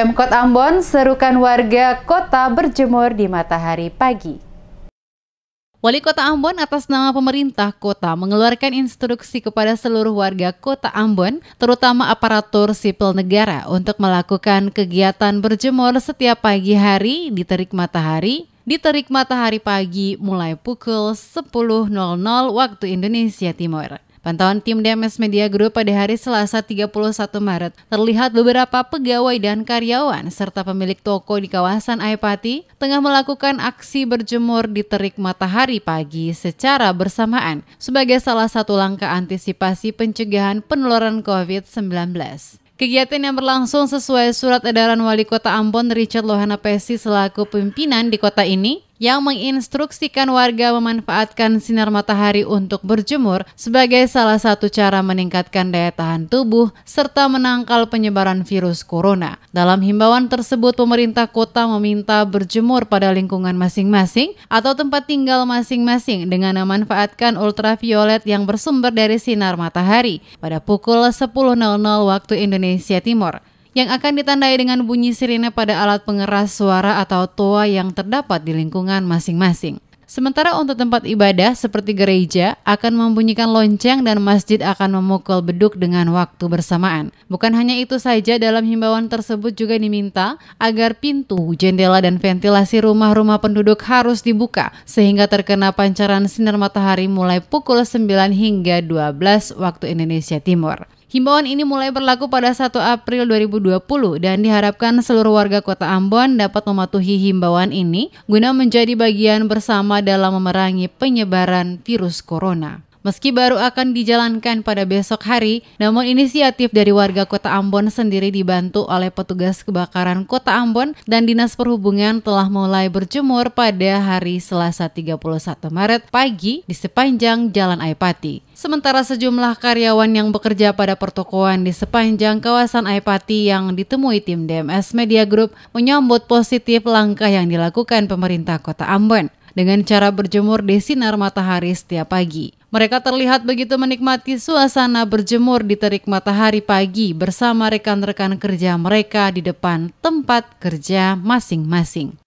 Pemkot Ambon serukan warga kota berjemur di matahari pagi. Wali Kota Ambon atas nama pemerintah kota mengeluarkan instruksi kepada seluruh warga Kota Ambon, terutama aparatur sipil negara, untuk melakukan kegiatan berjemur setiap pagi hari di terik matahari di terik matahari pagi mulai pukul 10.00 waktu Indonesia Timur. Pantauan tim DMS Media Group pada hari Selasa 31 Maret terlihat beberapa pegawai dan karyawan serta pemilik toko di kawasan Aipati tengah melakukan aksi berjemur di terik matahari pagi secara bersamaan sebagai salah satu langkah antisipasi pencegahan penularan COVID-19. Kegiatan yang berlangsung sesuai surat edaran Wali Kota Ambon Richard Lohana Pesi selaku pimpinan di kota ini yang menginstruksikan warga memanfaatkan sinar matahari untuk berjemur sebagai salah satu cara meningkatkan daya tahan tubuh serta menangkal penyebaran virus corona. Dalam himbauan tersebut, pemerintah kota meminta berjemur pada lingkungan masing-masing atau tempat tinggal masing-masing dengan memanfaatkan ultraviolet yang bersumber dari sinar matahari pada pukul 10.00 waktu Indonesia Timur yang akan ditandai dengan bunyi sirine pada alat pengeras suara atau toa yang terdapat di lingkungan masing-masing. Sementara untuk tempat ibadah seperti gereja akan membunyikan lonceng dan masjid akan memukul beduk dengan waktu bersamaan. Bukan hanya itu saja dalam himbauan tersebut juga diminta agar pintu, jendela dan ventilasi rumah-rumah penduduk harus dibuka sehingga terkena pancaran sinar matahari mulai pukul 9 hingga 12 waktu Indonesia Timur. Himbauan ini mulai berlaku pada 1 April 2020 dan diharapkan seluruh warga kota Ambon dapat mematuhi himbauan ini guna menjadi bagian bersama dalam memerangi penyebaran virus corona. Meski baru akan dijalankan pada besok hari, namun inisiatif dari warga Kota Ambon sendiri dibantu oleh petugas kebakaran Kota Ambon dan Dinas Perhubungan telah mulai berjemur pada hari Selasa 31 Maret pagi di sepanjang Jalan Aipati. Sementara sejumlah karyawan yang bekerja pada pertokoan di sepanjang kawasan Aipati yang ditemui tim DMS Media Group menyambut positif langkah yang dilakukan pemerintah Kota Ambon dengan cara berjemur di sinar matahari setiap pagi. Mereka terlihat begitu menikmati suasana berjemur di terik matahari pagi bersama rekan-rekan kerja mereka di depan tempat kerja masing-masing.